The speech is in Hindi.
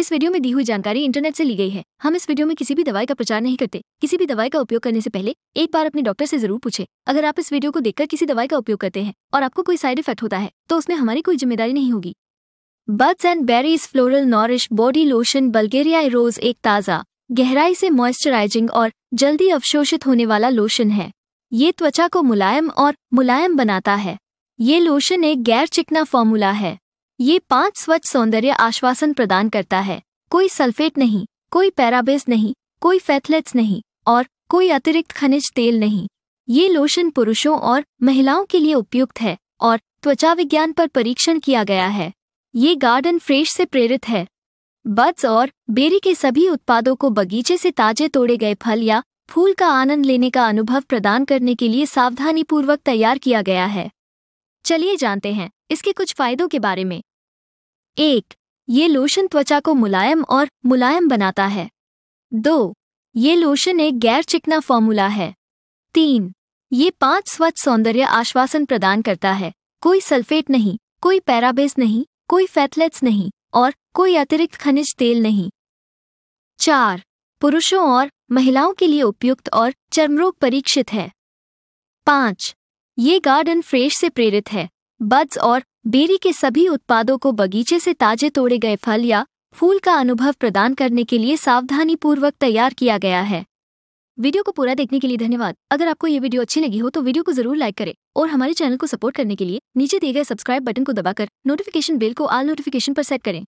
इस वीडियो में दी हुई जानकारी इंटरनेट से ली गई है हम इस वीडियो में किसी भी दवाई का प्रचार नहीं करते किसी भी दवाई का उपयोग करने से पहले एक बार अपने डॉक्टर से जरूर पूछे अगर आप इस वीडियो को देखकर किसी दवाई का उपयोग करते हैं और आपको कोई साइड इफेक्ट होता है तो उसमें हमारी कोई जिम्मेदारी नहीं होगी birds and berries floral nourish body lotion Bulgaria rose एक ताज़ा गहराई से मॉइस्चराइजिंग और जल्दी अवशोषित होने वाला लोशन है ये त्वचा को मुलायम और मुलायम बनाता है ये लोशन एक गैर चिकना फॉर्मूला है ये पांच स्वच्छ सौंदर्य आश्वासन प्रदान करता है कोई सल्फेट नहीं कोई पैराबेस नहीं कोई फैथलेट्स नहीं और कोई अतिरिक्त खनिज तेल नहीं ये लोशन पुरुषों और महिलाओं के लिए उपयुक्त है और त्वचा विज्ञान पर परीक्षण किया गया है ये गार्डन फ्रेश से प्रेरित है बड्स और बेरी के सभी उत्पादों को बगीचे से ताजे तोड़े गए फल या फूल का आनंद लेने का अनुभव प्रदान करने के लिए सावधानीपूर्वक तैयार किया गया है चलिए जानते हैं इसके कुछ फायदों के बारे में एक ये लोशन त्वचा को मुलायम और मुलायम बनाता है दो ये लोशन एक गैर चिकना फॉर्मूला है तीन ये पांच स्वच्छ सौंदर्य आश्वासन प्रदान करता है कोई सल्फेट नहीं कोई पैराबेस नहीं कोई फैथलेट्स नहीं और कोई अतिरिक्त खनिज तेल नहीं चार पुरुषों और महिलाओं के लिए उपयुक्त और चर्मरोग परीक्षित है पाँच ये गार्डन फ्रेश से प्रेरित है बड्स और बेरी के सभी उत्पादों को बगीचे से ताजे तोड़े गए फल या फूल का अनुभव प्रदान करने के लिए सावधानीपूर्वक तैयार किया गया है वीडियो को पूरा देखने के लिए धन्यवाद अगर आपको ये वीडियो अच्छी लगी हो तो वीडियो को जरूर लाइक करें और हमारे चैनल को सपोर्ट करने के लिए नीचे दिए गए सब्सक्राइब बटन को दबाकर नोटिफिकेशन बेल को आल नोटिफिकेशन पर सेट करें